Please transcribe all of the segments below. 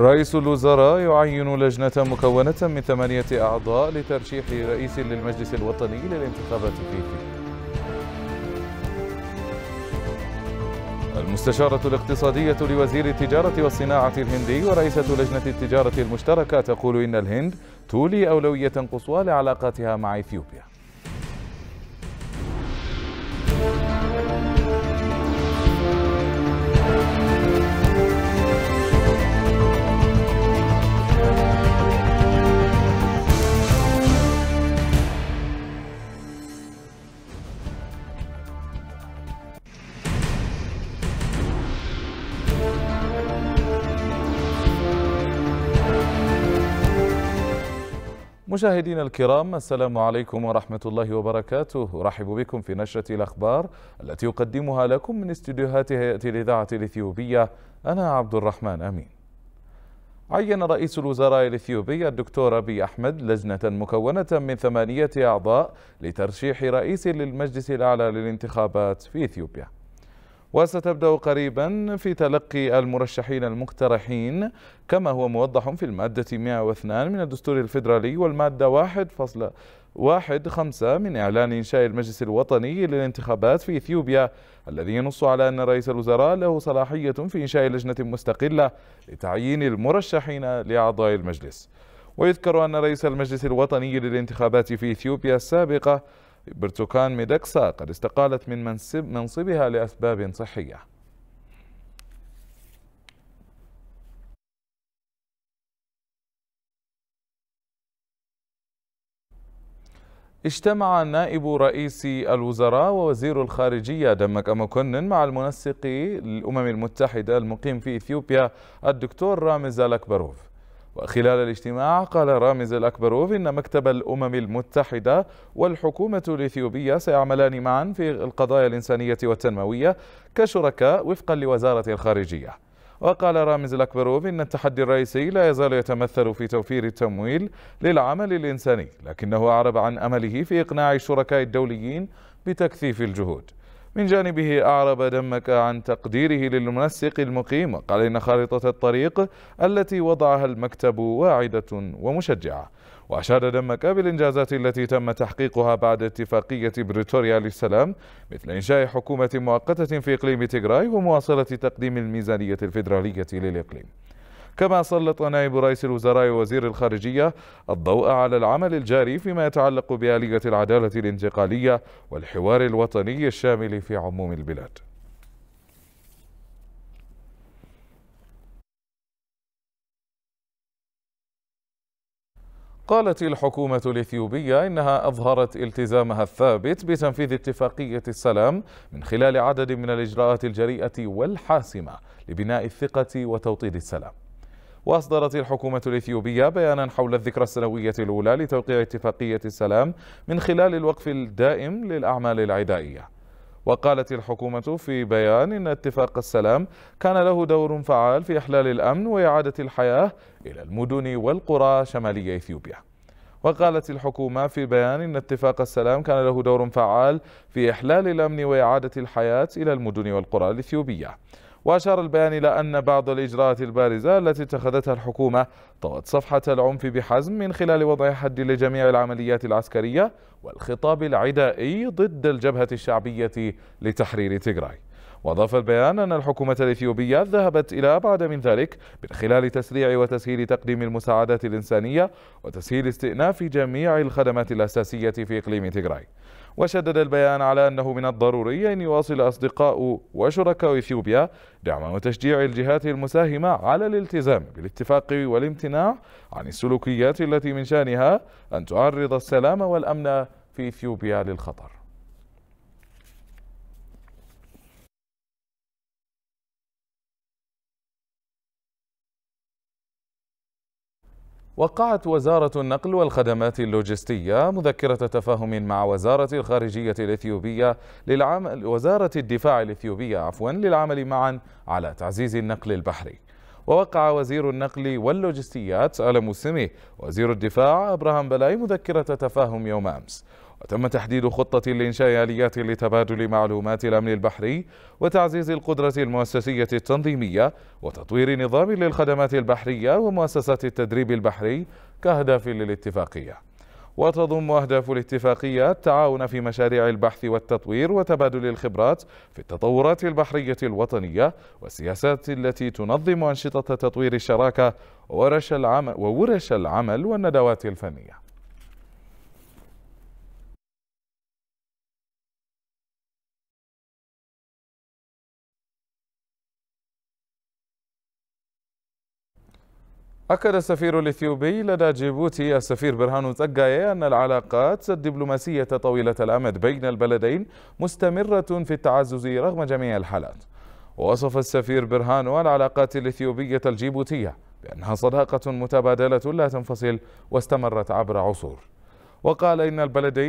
رئيس الوزراء يعين لجنة مكونة من ثمانية أعضاء لترشيح رئيس للمجلس الوطني للانتخابات فيه المستشارة الاقتصادية لوزير التجارة والصناعة الهندي ورئيسة لجنة التجارة المشتركة تقول إن الهند تولي أولوية قصوى لعلاقاتها مع إثيوبيا مشاهدينا الكرام السلام عليكم ورحمة الله وبركاته أرحب بكم في نشرة الأخبار التي يقدمها لكم من استديوهات هيئة الإذاعة الإثيوبية أنا عبد الرحمن أمين عين رئيس الوزراء الإثيوبي الدكتور أبي أحمد لجنة مكونة من ثمانية أعضاء لترشيح رئيس للمجلس الأعلى للانتخابات في إثيوبيا وستبدأ قريبا في تلقي المرشحين المقترحين كما هو موضح في المادة 102 من الدستور الفيدرالي والمادة 1.15 من إعلان إنشاء المجلس الوطني للانتخابات في إثيوبيا الذي ينص على أن رئيس الوزراء له صلاحية في إنشاء لجنة مستقلة لتعيين المرشحين لأعضاء المجلس ويذكر أن رئيس المجلس الوطني للانتخابات في إثيوبيا السابقة برتوكان ميدكسا قد استقالت من منصب منصبها لأسباب صحية اجتمع نائب رئيس الوزراء ووزير الخارجية دمك أمكنن مع المنسق الأمم المتحدة المقيم في إثيوبيا الدكتور رامز الأكبروف وخلال الاجتماع قال رامز الأكبروف إن مكتب الأمم المتحدة والحكومة الإثيوبية سيعملان معا في القضايا الإنسانية والتنموية كشركاء وفقا لوزارة الخارجية وقال رامز الأكبروف إن التحدي الرئيسي لا يزال يتمثل في توفير التمويل للعمل الإنساني لكنه أعرب عن أمله في إقناع الشركاء الدوليين بتكثيف الجهود من جانبه أعرب دمك عن تقديره للمنسق المقيم وقال إن خارطة الطريق التي وضعها المكتب واعدة ومشجعة وأشاد دمك بالإنجازات التي تم تحقيقها بعد اتفاقية بريتوريا للسلام مثل إنشاء حكومة مؤقتة في إقليم تيغراي ومواصلة تقديم الميزانية الفيدرالية للإقليم كما سلط نائب رئيس الوزراء وزير الخارجية الضوء على العمل الجاري فيما يتعلق بآلية العدالة الانتقالية والحوار الوطني الشامل في عموم البلاد قالت الحكومة الإثيوبية إنها أظهرت التزامها الثابت بتنفيذ اتفاقية السلام من خلال عدد من الإجراءات الجريئة والحاسمة لبناء الثقة وتوطيد السلام وأصدرت الحكومة الإثيوبية بيانا حول الذكرى السنوية الأولى لتوقيع اتفاقية السلام من خلال الوقف الدائم للأعمال العدائية وقالت الحكومة في بيان إن اتفاق السلام كان له دور فعال في إحلال الأمن وإعادة الحياة إلى المدن والقرى شمالية إثيوبيا وقالت الحكومة في بيان إن اتفاق السلام كان له دور فعال في إحلال الأمن وإعادة الحياة إلى المدن والقرى الإثيوبية وأشار البيان إلى أن بعض الإجراءات البارزة التي اتخذتها الحكومة طوت صفحة العنف بحزم من خلال وضع حد لجميع العمليات العسكرية والخطاب العدائي ضد الجبهة الشعبية لتحرير تيغراي وأضاف البيان أن الحكومة الإثيوبية ذهبت إلى أبعد من ذلك من خلال تسريع وتسهيل تقديم المساعدات الإنسانية وتسهيل استئناف جميع الخدمات الأساسية في إقليم تيغراي وشدد البيان على أنه من الضروري أن يواصل أصدقاء وشركاء إثيوبيا دعم وتشجيع الجهات المساهمة على الالتزام بالاتفاق والامتناع عن السلوكيات التي من شأنها أن تعرض السلام والأمن في إثيوبيا للخطر وقعت وزارة النقل والخدمات اللوجستية مذكرة تفاهم مع وزارة الخارجية الإثيوبية للعمل وزارة الدفاع الإثيوبية عفوا للعمل معا على تعزيز النقل البحري. ووقع وزير النقل واللوجستيات ألم السمي وزير الدفاع أبراهام بلاي مذكرة تفاهم يوم أمس وتم تحديد خطة لإنشاء آليات لتبادل معلومات الأمن البحري وتعزيز القدرة المؤسسية التنظيمية وتطوير نظام للخدمات البحرية ومؤسسات التدريب البحري كأهداف للاتفاقية وتضم أهداف الاتفاقية التعاون في مشاريع البحث والتطوير وتبادل الخبرات في التطورات البحرية الوطنية والسياسات التي تنظم أنشطة تطوير الشراكة وورش العمل, وورش العمل والندوات الفنيه أكد السفير الإثيوبي لدى جيبوتي السفير برهان تقاية أن العلاقات الدبلوماسية طويلة الأمد بين البلدين مستمرة في التعزز رغم جميع الحالات ووصف السفير برهان العلاقات الإثيوبية الجيبوتية بأنها صداقة متبادلة لا تنفصل واستمرت عبر عصور وقال إن البلدين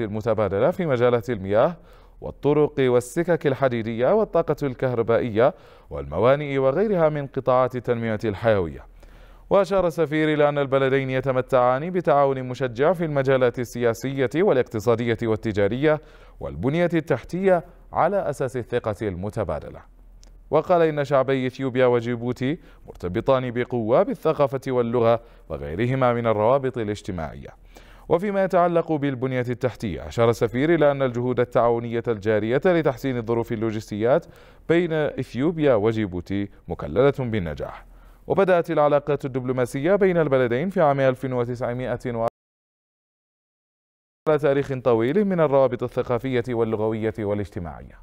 المتبادلة في مجالات المياه والطرق والسكك الحديدية والطاقة الكهربائية والموانئ وغيرها من قطاعات التنمية الحيوية وأشار السفير إلى أن البلدين يتمتعان بتعاون مشجع في المجالات السياسية والاقتصادية والتجارية والبنية التحتية على أساس الثقة المتبادلة وقال إن شعبي إثيوبيا وجيبوتي مرتبطان بقوة بالثقافة واللغة وغيرهما من الروابط الاجتماعية وفيما يتعلق بالبنية التحتية أشار السفير إلى أن الجهود التعاونية الجارية لتحسين الظروف اللوجستيات بين إثيوبيا وجيبوتي مكللة بالنجاح وبدأت العلاقات الدبلوماسية بين البلدين في عام 1900 على تاريخ طويل من الروابط الثقافية واللغوية والاجتماعية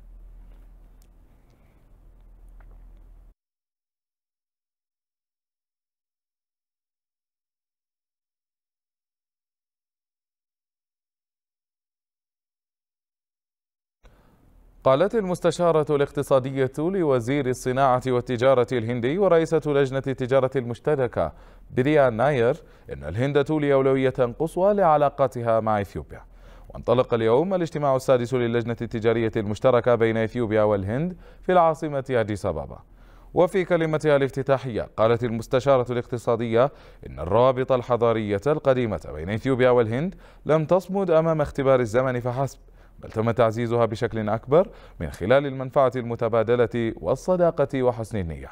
قالت المستشارة الاقتصادية لوزير الصناعة والتجارة الهندي ورئيسة لجنة التجارة المشتركة بريان ناير إن الهند تولي أولوية قصوى لعلاقاتها مع إثيوبيا وانطلق اليوم الاجتماع السادس للجنة التجارية المشتركة بين إثيوبيا والهند في العاصمة أديس أبابا وفي كلمتها الافتتاحية قالت المستشارة الاقتصادية إن الروابط الحضارية القديمة بين إثيوبيا والهند لم تصمد أمام اختبار الزمن فحسب بل تم تعزيزها بشكل أكبر من خلال المنفعة المتبادلة والصداقة وحسن النية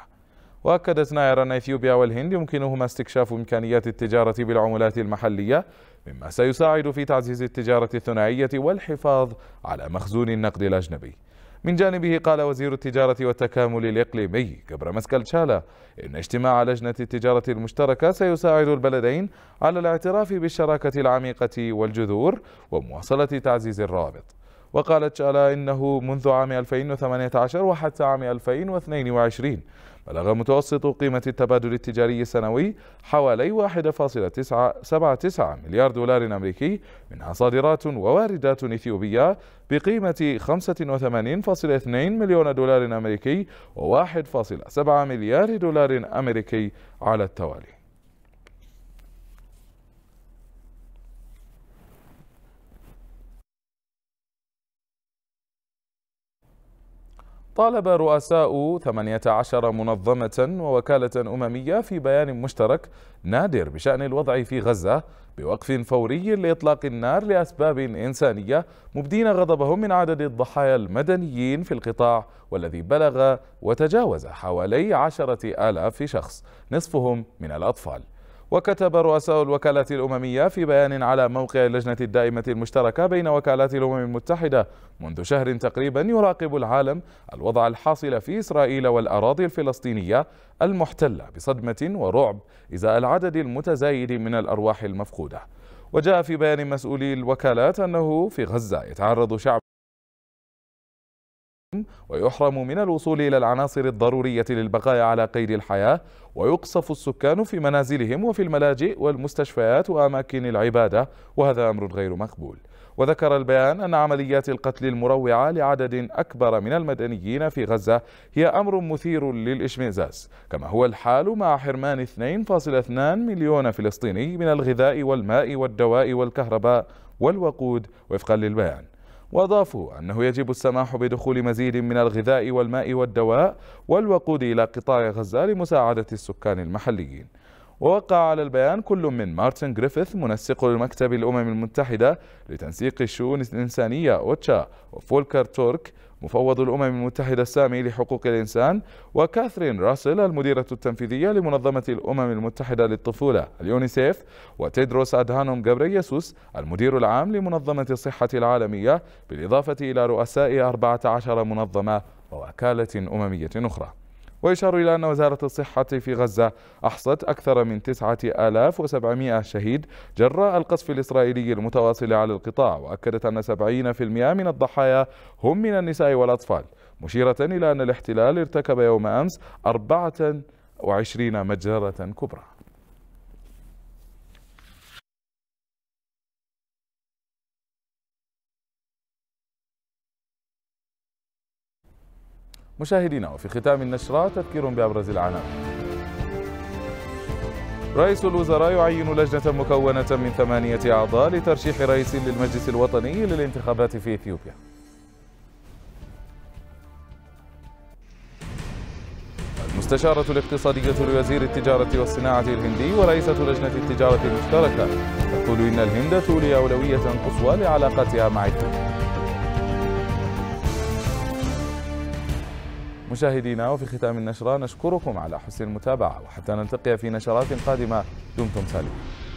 وأكدت ناير أن إثيوبيا والهند يمكنهما استكشاف إمكانيات التجارة بالعملات المحلية مما سيساعد في تعزيز التجارة الثنائية والحفاظ على مخزون النقد الأجنبي من جانبه قال وزير التجارة والتكامل الإقليمي جبر تشالا إن اجتماع لجنة التجارة المشتركة سيساعد البلدين على الاعتراف بالشراكة العميقة والجذور ومواصلة تعزيز الروابط وقالت شالا إنه منذ عام 2018 وحتى عام 2022 بلغ متوسط قيمة التبادل التجاري السنوي حوالي 1.79 مليار دولار أمريكي منها صادرات وواردات إثيوبية بقيمة 85.2 مليون دولار أمريكي و1.7 مليار دولار أمريكي على التوالي طالب رؤساء 18 منظمة ووكالة أممية في بيان مشترك نادر بشأن الوضع في غزة بوقف فوري لإطلاق النار لأسباب إنسانية مبدين غضبهم من عدد الضحايا المدنيين في القطاع والذي بلغ وتجاوز حوالي عشرة آلاف شخص نصفهم من الأطفال وكتب رؤساء الوكالات الأممية في بيان على موقع اللجنة الدائمة المشتركة بين وكالات الأمم المتحدة منذ شهر تقريبا يراقب العالم الوضع الحاصل في إسرائيل والأراضي الفلسطينية المحتلة بصدمة ورعب إزاء العدد المتزايد من الأرواح المفقودة وجاء في بيان مسؤولي الوكالات أنه في غزة يتعرض شعب ويحرم من الوصول إلى العناصر الضرورية للبقاء على قيد الحياة ويقصف السكان في منازلهم وفي الملاجئ والمستشفيات وأماكن العبادة وهذا أمر غير مقبول وذكر البيان أن عمليات القتل المروعة لعدد أكبر من المدنيين في غزة هي أمر مثير للإشمئزاز كما هو الحال مع حرمان 2.2 مليون فلسطيني من الغذاء والماء والدواء والكهرباء والوقود وفقا للبيان وأضافوا أنه يجب السماح بدخول مزيد من الغذاء والماء والدواء والوقود إلى قطاع غزة لمساعدة السكان المحليين ووقع على البيان كل من مارتن جريفيث منسق المكتب الأمم المتحدة لتنسيق الشؤون الإنسانية أوتشا وفولكر تورك مفوض الأمم المتحدة السامي لحقوق الإنسان وكاثرين راسل المديرة التنفيذية لمنظمة الأمم المتحدة للطفولة اليونيسيف وتيدروس أدهانوم جابرييسوس المدير العام لمنظمة الصحة العالمية بالإضافة إلى رؤساء 14 منظمة ووكالة أممية أخرى ويشار إلى أن وزارة الصحة في غزة أحصت أكثر من 9700 شهيد جراء القصف الإسرائيلي المتواصل على القطاع وأكدت أن 70% من الضحايا هم من النساء والأطفال مشيرة إلى أن الاحتلال ارتكب يوم أمس 24 مجزرة كبرى مشاهدينا وفي ختام النشرة تذكير بأبرز العناوين رئيس الوزراء يعين لجنة مكونة من ثمانية أعضاء لترشيح رئيس للمجلس الوطني للانتخابات في إثيوبيا المستشارة الاقتصادية لوزير التجارة والصناعة الهندي ورئيسة لجنة التجارة المشتركة تقول إن الهند تولي أولوية قصوى لعلاقتها مع إثيوبيا مشاهدينا وفي ختام النشرة نشكركم على حسن المتابعة وحتى نلتقي في نشرات قادمة دمتم سالمين